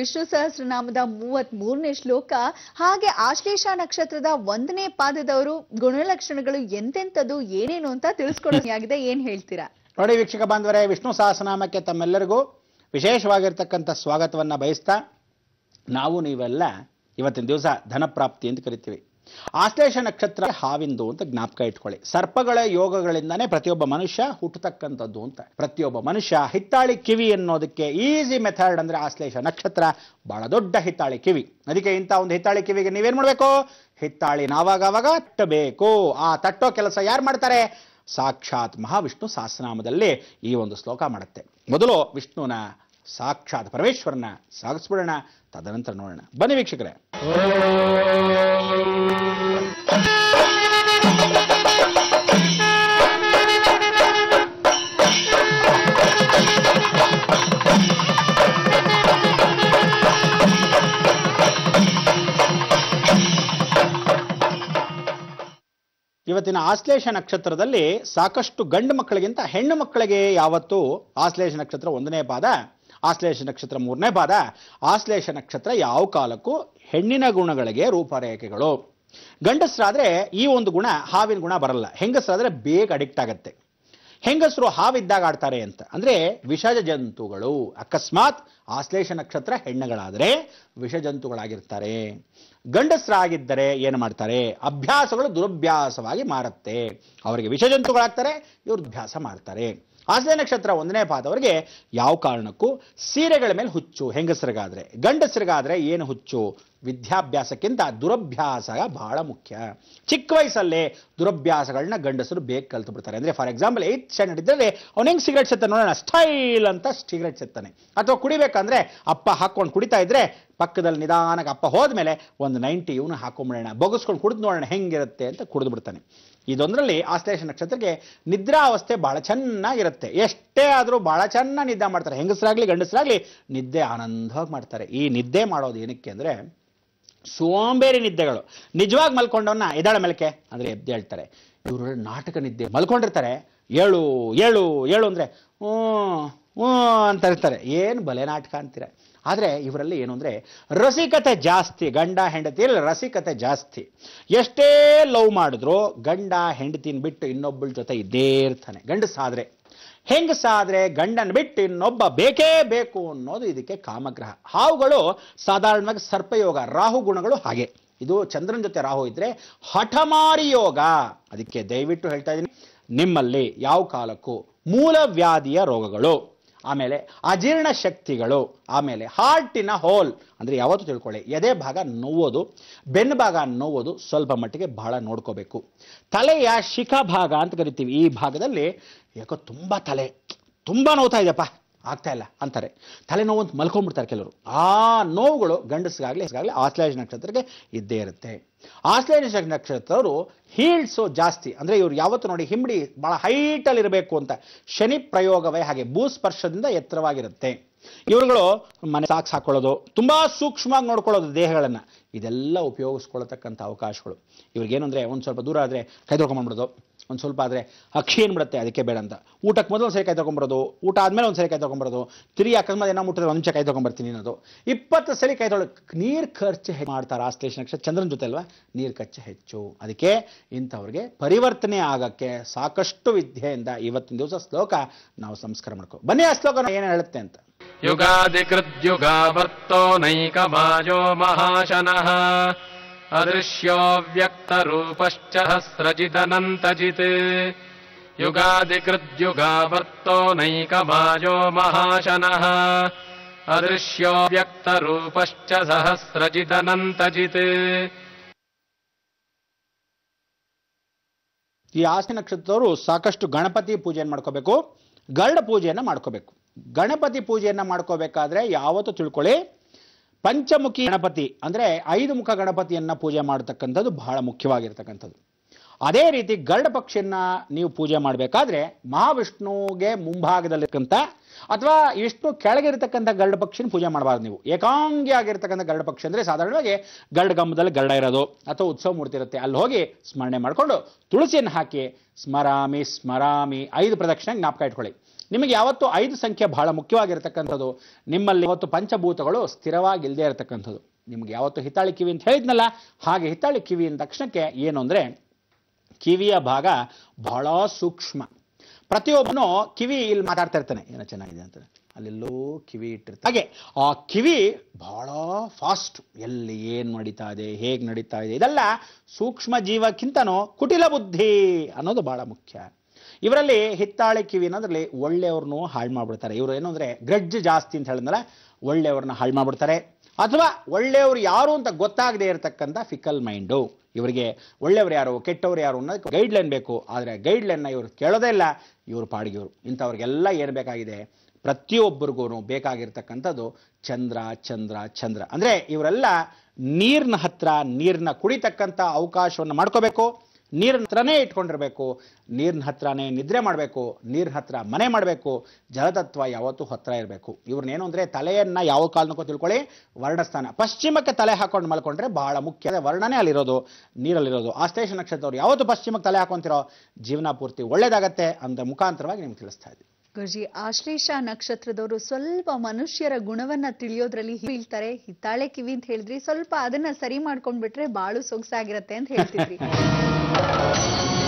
ವಿಷ್ಣು ಸಹಸ್ರನಾಮದ ಮೂವತ್ ಮೂರನೇ ಶ್ಲೋಕ ಹಾಗೆ ಆಶ್ಲೇಷ ನಕ್ಷತ್ರದ ಒಂದನೇ ಪಾದದವರು ಗುಣಲಕ್ಷಣಗಳು ಎಂತೆಂಥದ್ದು ಏನೇನು ಅಂತ ತಿಳಿಸ್ಕೊಳ್ಳಿದೆ ಏನ್ ಹೇಳ್ತೀರಾ ನೋಡಿ ವೀಕ್ಷಕ ಬಾಂಧವರೇ ವಿಷ್ಣು ಸಹಸ್ರನಾಮಕ್ಕೆ ತಮ್ಮೆಲ್ಲರಿಗೂ ವಿಶೇಷವಾಗಿರ್ತಕ್ಕಂಥ ಸ್ವಾಗತವನ್ನ ಬಯಸ್ತಾ ನಾವು ನೀವೆಲ್ಲ ಇವತ್ತಿನ ದಿವಸ ಧನಪ್ರಾಪ್ತಿ ಅಂತ ಕರಿತೀವಿ ಆಶ್ಲೇಷ ನಕ್ಷತ್ರ ಹಾವಿಂದು ಅಂತ ಜ್ಞಾಪಕ ಇಟ್ಕೊಳ್ಳಿ ಸರ್ಪಗಳ ಯೋಗಗಳಿಂದನೇ ಪ್ರತಿಯೊಬ್ಬ ಮನುಷ್ಯ ಹುಟ್ಟತಕ್ಕಂಥದ್ದು ಅಂತ ಪ್ರತಿಯೊಬ್ಬ ಮನುಷ್ಯ ಹಿತ್ತಾಳಿ ಕಿವಿ ಅನ್ನೋದಕ್ಕೆ ಈಸಿ ಮೆಥಡ್ ಅಂದರೆ ಆಶ್ಲೇಷ ನಕ್ಷತ್ರ ಬಹಳ ದೊಡ್ಡ ಹಿತ್ತಾಳಿ ಕಿವಿ ಅದಕ್ಕೆ ಇಂಥ ಒಂದು ಹಿತ್ತಾಳಿ ಕಿವಿಗೆ ನೀವೇನು ಮಾಡಬೇಕು ಹಿತ್ತಾಳಿ ನಾವಾಗವಾಗ ತಟ್ಟಬೇಕು ಆ ತಟ್ಟೋ ಕೆಲಸ ಯಾರು ಮಾಡ್ತಾರೆ ಸಾಕ್ಷಾತ್ ಮಹಾವಿಷ್ಣು ಸಹಸ್ರನಾಮದಲ್ಲಿ ಈ ಒಂದು ಶ್ಲೋಕ ಮಾಡುತ್ತೆ ಮೊದಲು ವಿಷ್ಣುವಿನ ಸಾಕ್ಷಾತ್ ಪರಮೇಶ್ವರನ ಸಾಗಿಸ್ಬಿಡೋಣ ತದನಂತರ ನೋಡೋಣ ಬನ್ನಿ ವೀಕ್ಷಕರೇ ಇವತ್ತಿನ ಆಶ್ಲೇಷ ನಕ್ಷತ್ರದಲ್ಲಿ ಸಾಕಷ್ಟು ಗಂಡು ಮಕ್ಕಳಿಗಿಂತ ಹೆಣ್ಣು ಮಕ್ಕಳಿಗೆ ಯಾವತ್ತು ಆಶ್ಲೇಷ ನಕ್ಷತ್ರ ಒಂದನೇ ಪಾದ ಆಶ್ಲೇಷ ನಕ್ಷತ್ರ ಮೂರನೇ ಪಾದ ಆಶ್ಲೇಷ ನಕ್ಷತ್ರ ಯಾವ ಕಾಲಕ್ಕೂ ಹೆಣ್ಣಿನ ಗುಣಗಳಿಗೆ ರೂಪರೇಖೆಗಳು ಗಂಡಸ್ರಾದರೆ ಈ ಒಂದು ಗುಣ ಹಾವಿನ ಗುಣ ಬರಲ್ಲ ಹೆಂಗಸರಾದ್ರೆ ಬೇಗ ಅಡಿಕ್ಟ್ ಆಗತ್ತೆ ಹೆಂಗಸರು ಹಾವಿದ್ದಾಗ ಆಡ್ತಾರೆ ಅಂತ ಅಂದರೆ ವಿಷಜ ಜಂತುಗಳು ಅಕಸ್ಮಾತ್ ಆಶ್ಲೇಷ ನಕ್ಷತ್ರ ಹೆಣ್ಣುಗಳಾದರೆ ವಿಷಜಂತುಗಳಾಗಿರ್ತಾರೆ ಜಂತುಗಳಾಗಿರ್ತಾರೆ ಗಂಡಸರಾಗಿದ್ದರೆ ಏನು ಮಾಡ್ತಾರೆ ಅಭ್ಯಾಸಗಳು ದುರಭ್ಯಾಸವಾಗಿ ಮಾರುತ್ತೆ ಅವರಿಗೆ ವಿಷ ಜಂತುಗಳಾಗ್ತಾರೆ ಇವರು ಅಭ್ಯಾಸ ಮಾಡ್ತಾರೆ ಆಶ್ರಯ ನಕ್ಷತ್ರ ಒಂದನೇ ಪಾದವರಿಗೆ ಯಾವ ಕಾರಣಕ್ಕೂ ಸೀರೆಗಳ ಮೇಲೆ ಹುಚ್ಚು ಹೆಂಗಸರಿಗಾದರೆ ಗಂಡಸರಿಗಾದರೆ ಏನು ಹುಚ್ಚು ವಿದ್ಯಾಭ್ಯಾಸಕ್ಕಿಂತ ದುರಭ್ಯಾಸ ಬಹಳ ಮುಖ್ಯ ಚಿಕ್ಕ ವಯಸ್ಸಲ್ಲೇ ದುರಭ್ಯಾಸಗಳನ್ನ ಗಂಡಸರು ಬೇಗ ಕಲ್ತು ಬಿಡ್ತಾರೆ ಅಂದರೆ ಫಾರ್ ಎಕ್ಸಾಂಪಲ್ ಏತ್ ಸ್ಟ್ಯಾಂಡರ್ಡ್ ಇದ್ದರೆ ಅವ್ನು ಹೆಂಗೆ ಸಿಗರೆಟ್ ಸೆತ್ತಾನೆ ನೋಡೋಣ ಸ್ಟೈಲ್ ಅಂತ ಸಿಗರೆಟ್ ಸೆತ್ತಾನೆ ಅಥವಾ ಕುಡಿಬೇಕಂದ್ರೆ ಅಪ್ಪ ಹಾಕ್ಕೊಂಡು ಕುಡಿತಾ ಇದ್ರೆ ಪಕ್ಕದಲ್ಲಿ ನಿಧಾನಕ್ಕೆ ಅಪ್ಪ ಹೋದ್ಮೇಲೆ ಒಂದು ನೈಂಟಿ ಇವನು ಹಾಕೊಂಬಿಡೋಣ ಬೊಗಸ್ಕೊಂಡು ಕುಡಿದು ನೋಡೋಣ ಹೆಂಗಿರುತ್ತೆ ಅಂತ ಕುಡಿದು ಬಿಡ್ತಾನೆ ಇದೊಂದರಲ್ಲಿ ಆಶ್ಲೇಷ ನಕ್ಷತ್ರಕ್ಕೆ ನಿದ್ರಾವಸ್ಥೆ ಬಹಳ ಚೆನ್ನಾಗಿರುತ್ತೆ ಎಷ್ಟೇ ಆದರೂ ಬಹಳ ಚೆನ್ನಾಗಿ ನಿದ್ದೆ ಮಾಡ್ತಾರೆ ಹೆಂಗಸರಾಗಲಿ ಗಂಡಸರಾಗಲಿ ನಿದ್ದೆ ಆನಂದವಾಗಿ ಮಾಡ್ತಾರೆ ಈ ನಿದ್ದೆ ಮಾಡೋದು ಏನಕ್ಕೆ ಅಂದರೆ ಸೋಂಬೇರಿ ನಿದ್ದೆಗಳು ನಿಜವಾಗಿ ಮಲ್ಕೊಂಡವನ್ನ ಎದಾಳ ಮೆಲಕೆ ಅಂದರೆ ಹೇಳ್ತಾರೆ ಇವರು ನಾಟಕ ನಿದ್ದೆ ಮಲ್ಕೊಂಡಿರ್ತಾರೆ ಏಳು ಏಳು ಏಳು ಅಂದರೆ ಹ್ಞೂ ಹ್ಞೂ ಅಂತ ಇರ್ತಾರೆ ಏನು ಬಲೆ ನಾಟಕ ಅಂತೀರ ಆದರೆ ಇವರಲ್ಲಿ ಏನು ಅಂದರೆ ರಸಿಕತೆ ಜಾಸ್ತಿ ಗಂಡ ಹೆಂಡತಿಯಲ್ಲಿ ರಸಿಕತೆ ಜಾಸ್ತಿ ಎಷ್ಟೇ ಲವ್ ಮಾಡಿದ್ರು ಗಂಡ ಹೆಂಡತಿನ ಬಿಟ್ಟು ಇನ್ನೊಬ್ಬಳ ಜೊತೆ ಇದ್ದೇ ಇರ್ತಾನೆ ಗಂಡಸಾದರೆ ಹೆಂಗಸಾದರೆ ಗಂಡನ ಬಿಟ್ಟು ಇನ್ನೊಬ್ಬ ಬೇಕೇ ಬೇಕು ಅನ್ನೋದು ಇದಕ್ಕೆ ಕಾಮಗ್ರಹ ಹಾವುಗಳು ಸಾಧಾರಣವಾಗಿ ಸರ್ಪಯೋಗ ರಾಹು ಗುಣಗಳು ಹಾಗೆ ಇದು ಚಂದ್ರನ ಜೊತೆ ರಾಹು ಇದ್ದರೆ ಹಠಮಾರಿ ಯೋಗ ಅದಕ್ಕೆ ದಯವಿಟ್ಟು ಹೇಳ್ತಾ ಇದ್ದೀನಿ ನಿಮ್ಮಲ್ಲಿ ಯಾವ ಕಾಲಕ್ಕೂ ಮೂಲ ವ್ಯಾಧಿಯ ರೋಗಗಳು ಆಮೇಲೆ ಅಜೀರ್ಣ ಶಕ್ತಿಗಳು ಆಮೇಲೆ ಹಾರ್ಟಿನ ಹೋಲ್ ಅಂದರೆ ಯಾವತ್ತೂ ತಿಳ್ಕೊಳ್ಳಿ ಎದೆ ಭಾಗ ನೋವೋದು ಬೆನ್ನು ಭಾಗ ನೋವೋದು ಸ್ವಲ್ಪ ಮಟ್ಟಿಗೆ ಭಾಳ ನೋಡ್ಕೋಬೇಕು ತಲೆಯ ಶಿಖಾ ಭಾಗ ಅಂತ ಕರಿತೀವಿ ಈ ಭಾಗದಲ್ಲಿ ಯಾಕೋ ತುಂಬ ತಲೆ ತುಂಬ ನೋವ್ತಾ ಇದೆಯಪ್ಪ ಆಗ್ತಾ ಇಲ್ಲ ಅಂತಾರೆ ತಲೆನೋವು ಅಂತ ಮಲ್ಕೊಂಡ್ಬಿಡ್ತಾರೆ ಕೆಲವರು ಆ ನೋವುಗಳು ಗಂಡಸ್ಗಾಗಲಿ ಹೆಸರಾಗಲಿ ಆಶ್ಲೇಷ ನಕ್ಷತ್ರಕ್ಕೆ ಇದ್ದೇ ಇರುತ್ತೆ ಆಶ್ಲೇಷ ನಕ್ಷತ್ರವರು ಹೀಲ್ಸು ಜಾಸ್ತಿ ಅಂದರೆ ಇವರು ಯಾವತ್ತು ನೋಡಿ ಹಿಂಬಡಿ ಭಾಳ ಇರಬೇಕು ಅಂತ ಶನಿ ಪ್ರಯೋಗವೇ ಹಾಗೆ ಭೂಸ್ಪರ್ಶದಿಂದ ಎತ್ತರವಾಗಿರುತ್ತೆ ಇವರುಗಳು ಮನೆ ಸಾಕ್ಸ್ ಹಾಕೊಳ್ಳೋದು ತುಂಬ ಸೂಕ್ಷ್ಮವಾಗಿ ನೋಡ್ಕೊಳ್ಳೋದು ದೇಹಗಳನ್ನು ಇದೆಲ್ಲ ಉಪಯೋಗಿಸ್ಕೊಳ್ತಕ್ಕಂಥ ಅವಕಾಶಗಳು ಇವ್ರಿಗೇನಂದ್ರೆ ಅಂದರೆ ಒಂದು ಸ್ವಲ್ಪ ದೂರ ಆದರೆ ಕೈ ಒಂದು ಸ್ವಲ್ಪ ಆದರೆ ಅಕ್ಷಿ ಏನು ಬಿಡುತ್ತೆ ಅದಕ್ಕೆ ಬೇಡ ಅಂತ ಊಟಕ್ಕೆ ಮೊದಲು ಸರಿ ಕೈ ತೊಗೊಂಬರೋದು ಊಟ ಆದಮೇಲೆ ಒಂದು ಸರಿ ಕಾಯಿ ತೊಗೊಂಬರೋದು ತಿರಿ ಅಕಸ್ಮಾತ್ ಏನೋ ಮುಟ್ಟಿದ್ರೆ ಒಂದು ಕೈ ತೊಗೊಂಬರ್ತೀನಿ ಅನ್ನೋದು ಇಪ್ಪತ್ತು ಸರಿ ಕೈ ತೊಳೆ ನೀರು ಖರ್ಚು ಮಾಡ್ತಾರೆ ಆ ನಕ್ಷತ್ರ ಚಂದ್ರನ ಜೊತೆ ಅಲ್ವಾ ನೀರು ಖರ್ಚು ಹೆಚ್ಚು ಅದಕ್ಕೆ ಇಂಥವ್ರಿಗೆ ಪರಿವರ್ತನೆ ಆಗಕ್ಕೆ ಸಾಕಷ್ಟು ವಿದ್ಯೆಯಿಂದ ಇವತ್ತಿನ ದಿವಸ ಶ್ಲೋಕ ನಾವು ಸಂಸ್ಕಾರ ಮಾಡ್ಕೋ ಬನ್ನಿ ಆ ಶ್ಲೋಕ ಏನು ಹೇಳುತ್ತೆ ಅಂತ ಯುಗಾಧಿಕೃತ್ಯುಗಾವರ್ತೋ ಮಹಾಶನಃ अदृश्यो व्यक्तरूपश्च ಯುಗಾದಿಕೃದ್ಯುಗಾವರ್ತೋ युगादिकृद्युगावर्तो नैकमायो महाशनः ವ್ಯಕ್ತ ರೂಪಶ್ಚ सहस्रजिदनन्तजित् ಈ ಆಸ್ತಿ ನಕ್ಷತ್ರದವರು ಸಾಕಷ್ಟು ಗಣಪತಿ ಪೂಜೆಯನ್ನು ಮಾಡ್ಕೋಬೇಕು ಗರುಡ ಪೂಜೆಯನ್ನು ಮಾಡ್ಕೋಬೇಕು ಗಣಪತಿ ಪೂಜೆಯನ್ನು ಮಾಡ್ಕೋಬೇಕಾದ್ರೆ ಯಾವತ್ತೂ ತಿಳ್ಕೊಳ್ಳಿ ಪಂಚಮುಖಿ ಗಣಪತಿ ಅಂದರೆ ಐದು ಮುಖ ಗಣಪತಿಯನ್ನು ಪೂಜೆ ಮಾಡತಕ್ಕಂಥದ್ದು ಬಹಳ ಮುಖ್ಯವಾಗಿರ್ತಕ್ಕಂಥದ್ದು ಅದೇ ರೀತಿ ಗರ್ಡ ಪಕ್ಷಿಯನ್ನ ನೀವು ಪೂಜೆ ಮಾಡಬೇಕಾದ್ರೆ ಮಹಾವಿಷ್ಣುವಿಗೆ ಮುಂಭಾಗದಲ್ಲಿರ್ತಕ್ಕಂಥ ಅಥವಾ ವಿಷ್ಣು ಕೆಳಗಿರ್ತಕ್ಕಂಥ ಗರ್ಡ ಪಕ್ಷಿನ ಪೂಜೆ ಮಾಡಬಾರ್ದು ನೀವು ಏಕಾಂಗಿ ಆಗಿರ್ತಕ್ಕಂಥ ಗರ್ಡ ಪಕ್ಷಿ ಅಂದರೆ ಸಾಧಾರಣವಾಗಿ ಗರ್ಡ್ ಗಂಬದಲ್ಲಿ ಗರ್ಡ ಇರೋದು ಅಥವಾ ಉತ್ಸವ ಮೂರ್ತಿ ಇರುತ್ತೆ ಅಲ್ಲಿ ಹೋಗಿ ಸ್ಮರಣೆ ಮಾಡಿಕೊಂಡು ತುಳಸಿಯನ್ನು ಹಾಕಿ ಸ್ಮರಾಮಿ ಸ್ಮರಾಮಿ ಐದು ಪ್ರದಕ್ಷಿಣೆ ಜ್ಞಾಪಕ ಇಟ್ಕೊಳ್ಳಿ ನಿಮಗೆ ಯಾವತ್ತು ಐದು ಸಂಖ್ಯೆ ಬಹಳ ಮುಖ್ಯವಾಗಿರ್ತಕ್ಕಂಥದ್ದು ನಿಮ್ಮಲ್ಲಿ ಇವತ್ತು ಪಂಚಭೂತಗಳು ಸ್ಥಿರವಾಗಿಲ್ಲದೆ ಇರತಕ್ಕಂಥದ್ದು ನಿಮ್ಗೆ ಯಾವತ್ತು ಹಿತ್ತಾಳಿ ಕಿವಿ ಅಂತ ಹೇಳಿದ್ನಲ್ಲ ಹಾಗೆ ಹಿತ್ತಾಳಿ ಕಿವಿ ಅಂದ ತಕ್ಷಣಕ್ಕೆ ಏನು ಅಂದರೆ ಕಿವಿಯ ಭಾಗ ಬಹಳ ಸೂಕ್ಷ್ಮ ಪ್ರತಿಯೊಬ್ಬನು ಕಿವಿ ಇಲ್ಲಿ ಮಾತಾಡ್ತಾ ಇರ್ತಾನೆ ಏನೋ ಚೆನ್ನಾಗಿದೆ ಅಂತ ಅಲ್ಲೆಲ್ಲೋ ಕಿವಿ ಇಟ್ಟಿರ್ತಾರೆ ಹಾಗೆ ಆ ಕಿವಿ ಬಹಳ ಫಾಸ್ಟ್ ಎಲ್ಲಿ ಏನು ನಡೀತಾ ಇದೆ ಹೇಗೆ ನಡೀತಾ ಇದೆ ಇದೆಲ್ಲ ಸೂಕ್ಷ್ಮ ಜೀವಕ್ಕಿಂತನೂ ಕುಟಿಲ ಬುದ್ಧಿ ಅನ್ನೋದು ಬಹಳ ಮುಖ್ಯ ಇವರಲ್ಲಿ ಹಿತ್ತಾಳೆ ಕಿವಿ ಅನ್ನೋದ್ರಲ್ಲಿ ಒಳ್ಳೆಯವ್ರನ್ನೂ ಹಾಳು ಮಾಡ್ಬಿಡ್ತಾರೆ ಇವರು ಏನು ಅಂದರೆ ಗ್ರಡ್ಜ್ ಜಾಸ್ತಿ ಅಂತ ಹೇಳಿದ್ರೆ ಒಳ್ಳೆಯವ್ರನ್ನ ಹಾಳು ಮಾಡ್ಬಿಡ್ತಾರೆ ಅಥವಾ ಒಳ್ಳೆಯವರು ಯಾರು ಅಂತ ಗೊತ್ತಾಗದೇ ಇರತಕ್ಕಂಥ ಫಿಕಲ್ ಮೈಂಡು ಇವರಿಗೆ ಒಳ್ಳೆಯವರು ಯಾರು ಕೆಟ್ಟವರು ಯಾರು ಅನ್ನೋದಕ್ಕೆ ಗೈಡ್ಲೈನ್ ಬೇಕು ಆದರೆ ಗೈಡ್ಲೈನ್ನ ಇವರು ಕೇಳೋದೇ ಇಲ್ಲ ಇವರು ಪಾಡಿಗೆಯವರು ಇಂಥವ್ರಿಗೆಲ್ಲ ಏನು ಬೇಕಾಗಿದೆ ಪ್ರತಿಯೊಬ್ಬರಿಗೂ ಬೇಕಾಗಿರ್ತಕ್ಕಂಥದ್ದು ಚಂದ್ರ ಚಂದ್ರ ಚಂದ್ರ ಅಂದರೆ ಇವರೆಲ್ಲ ನೀರಿನ ಹತ್ರ ನೀರನ್ನ ಕುಡಿತಕ್ಕಂಥ ಅವಕಾಶವನ್ನು ಮಾಡ್ಕೋಬೇಕು ನೀರಿನ ಹತ್ರನೇ ಇಟ್ಕೊಂಡಿರಬೇಕು ನೀರಿನ ಹತ್ರನೇ ನಿದ್ರೆ ಮಾಡಬೇಕು ನೀರಿನ ಹತ್ರ ಮನೆ ಮಾಡಬೇಕು ಜಲತತ್ವ ಯಾವತ್ತೂ ಹತ್ರ ಇರಬೇಕು ಇವ್ರನ್ನೇನು ಅಂದರೆ ತಲೆಯನ್ನು ಯಾವ ಕಾಲನಕ್ಕೂ ತಿಳ್ಕೊಳ್ಳಿ ವರ್ಣಸ್ಥಾನ ಪಶ್ಚಿಮಕ್ಕೆ ತಲೆ ಹಾಕೊಂಡು ಮಲ್ಕೊಂಡ್ರೆ ಬಹಳ ಮುಖ್ಯ ವರ್ಣನೇ ಅಲ್ಲಿರೋದು ನೀರಲ್ಲಿರೋದು ಆ ಸ್ಟೇಷನ್ ಯಾವತ್ತು ಪಶ್ಚಿಮಕ್ಕೆ ತಲೆ ಹಾಕೊಂತಿರೋ ಜೀವನ ಪೂರ್ತಿ ಒಳ್ಳೆಯದಾಗತ್ತೆ ಅಂತ ಮುಖಾಂತರವಾಗಿ ನಿಮ್ಗೆ ತಿಳಿಸ್ತಾ ಇದ್ದೀನಿ ಗುರುಜಿ ಆಶ್ಲೇಷ ನಕ್ಷತ್ರದವರು ಸ್ವಲ್ಪ ಮನುಷ್ಯರ ಗುಣವನ್ನ ತಿಳಿಯೋದ್ರಲ್ಲಿ ಹೇಳ್ತಾರೆ ಹಿತ್ತಾಳೆ ಕಿವಿ ಅಂತ ಹೇಳಿದ್ರಿ ಸ್ವಲ್ಪ ಅದನ್ನ ಸರಿ ಮಾಡ್ಕೊಂಡ್ಬಿಟ್ರೆ ಬಾಳು ಸೊಗಸಾಗಿರತ್ತೆ ಅಂತ ಹೇಳ್ತಿದ್ರಿ